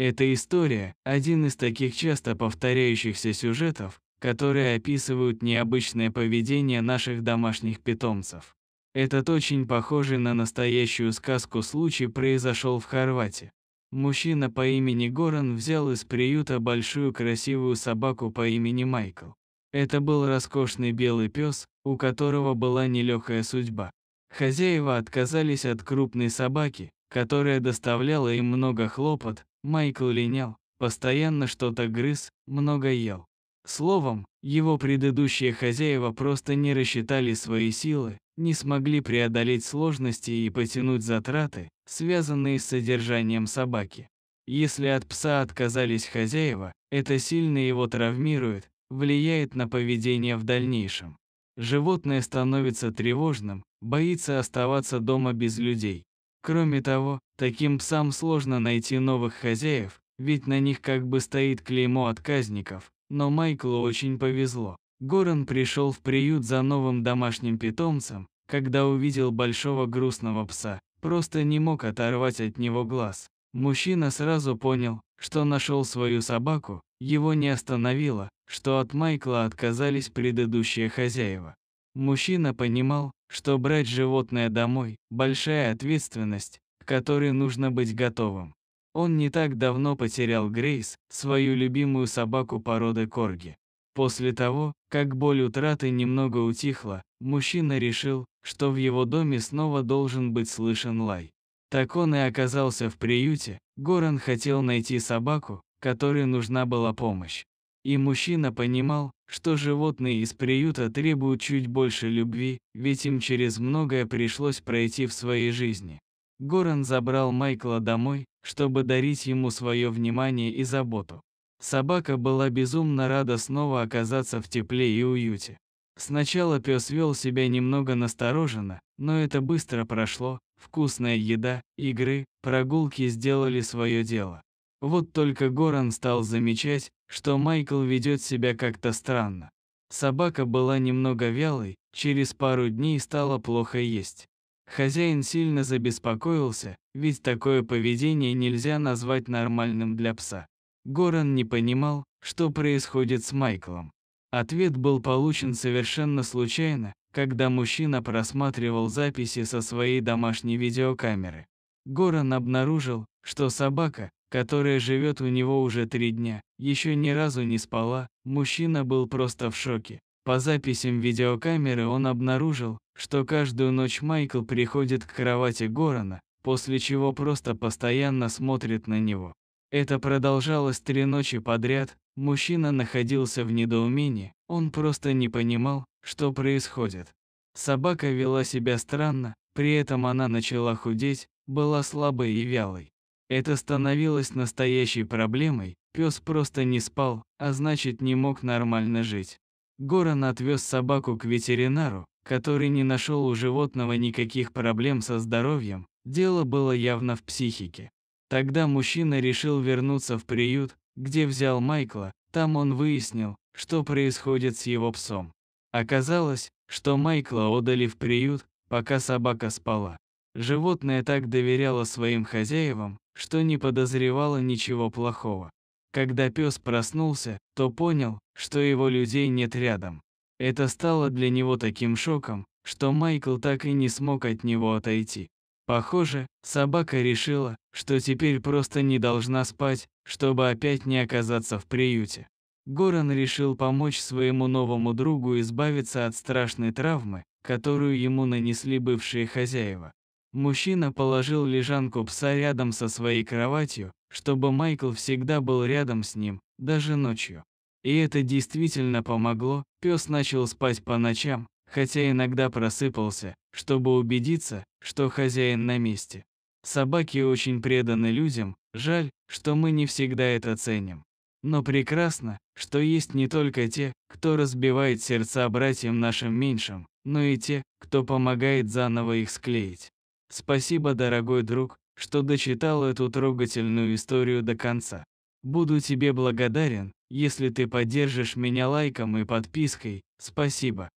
Эта история – один из таких часто повторяющихся сюжетов, которые описывают необычное поведение наших домашних питомцев. Этот очень похожий на настоящую сказку случай произошел в Хорватии. Мужчина по имени Горан взял из приюта большую красивую собаку по имени Майкл. Это был роскошный белый пес, у которого была нелегкая судьба. Хозяева отказались от крупной собаки, которая доставляла им много хлопот, Майкл линял, постоянно что-то грыз, много ел. Словом, его предыдущие хозяева просто не рассчитали свои силы, не смогли преодолеть сложности и потянуть затраты, связанные с содержанием собаки. Если от пса отказались хозяева, это сильно его травмирует, влияет на поведение в дальнейшем. Животное становится тревожным, боится оставаться дома без людей. Кроме того, таким псам сложно найти новых хозяев, ведь на них как бы стоит клеймо отказников. Но Майклу очень повезло. Горан пришел в приют за новым домашним питомцем, когда увидел большого грустного пса, просто не мог оторвать от него глаз. Мужчина сразу понял, что нашел свою собаку, его не остановило, что от Майкла отказались предыдущие хозяева. Мужчина понимал, что брать животное домой – большая ответственность, к которой нужно быть готовым. Он не так давно потерял Грейс, свою любимую собаку породы корги. После того, как боль утраты немного утихла, мужчина решил, что в его доме снова должен быть слышен лай. Так он и оказался в приюте, Горан хотел найти собаку, которой нужна была помощь. И мужчина понимал, что животные из приюта требуют чуть больше любви, ведь им через многое пришлось пройти в своей жизни. Горан забрал Майкла домой, чтобы дарить ему свое внимание и заботу. Собака была безумно рада снова оказаться в тепле и уюте. Сначала пес вел себя немного настороженно, но это быстро прошло, вкусная еда, игры, прогулки сделали свое дело. Вот только Горан стал замечать, что Майкл ведет себя как-то странно. Собака была немного вялой, через пару дней стало плохо есть. Хозяин сильно забеспокоился, ведь такое поведение нельзя назвать нормальным для пса. Горан не понимал, что происходит с Майклом. Ответ был получен совершенно случайно, когда мужчина просматривал записи со своей домашней видеокамеры. Горан обнаружил, что собака, которая живет у него уже три дня, еще ни разу не спала, мужчина был просто в шоке. По записям видеокамеры он обнаружил, что каждую ночь Майкл приходит к кровати Горана, после чего просто постоянно смотрит на него. Это продолжалось три ночи подряд, мужчина находился в недоумении, он просто не понимал, что происходит. Собака вела себя странно, при этом она начала худеть, была слабой и вялой. Это становилось настоящей проблемой, пес просто не спал, а значит не мог нормально жить. Горан отвез собаку к ветеринару, который не нашел у животного никаких проблем со здоровьем, дело было явно в психике. Тогда мужчина решил вернуться в приют, где взял Майкла, там он выяснил, что происходит с его псом. Оказалось, что Майкла отдали в приют, пока собака спала. Животное так доверяло своим хозяевам, что не подозревало ничего плохого. Когда пес проснулся, то понял, что его людей нет рядом. Это стало для него таким шоком, что Майкл так и не смог от него отойти. Похоже, собака решила, что теперь просто не должна спать, чтобы опять не оказаться в приюте. Горан решил помочь своему новому другу избавиться от страшной травмы, которую ему нанесли бывшие хозяева. Мужчина положил лежанку пса рядом со своей кроватью, чтобы Майкл всегда был рядом с ним, даже ночью. И это действительно помогло, пес начал спать по ночам, хотя иногда просыпался, чтобы убедиться, что хозяин на месте. Собаки очень преданы людям, жаль, что мы не всегда это ценим. Но прекрасно, что есть не только те, кто разбивает сердца братьям нашим меньшим, но и те, кто помогает заново их склеить. Спасибо, дорогой друг, что дочитал эту трогательную историю до конца. Буду тебе благодарен, если ты поддержишь меня лайком и подпиской. Спасибо.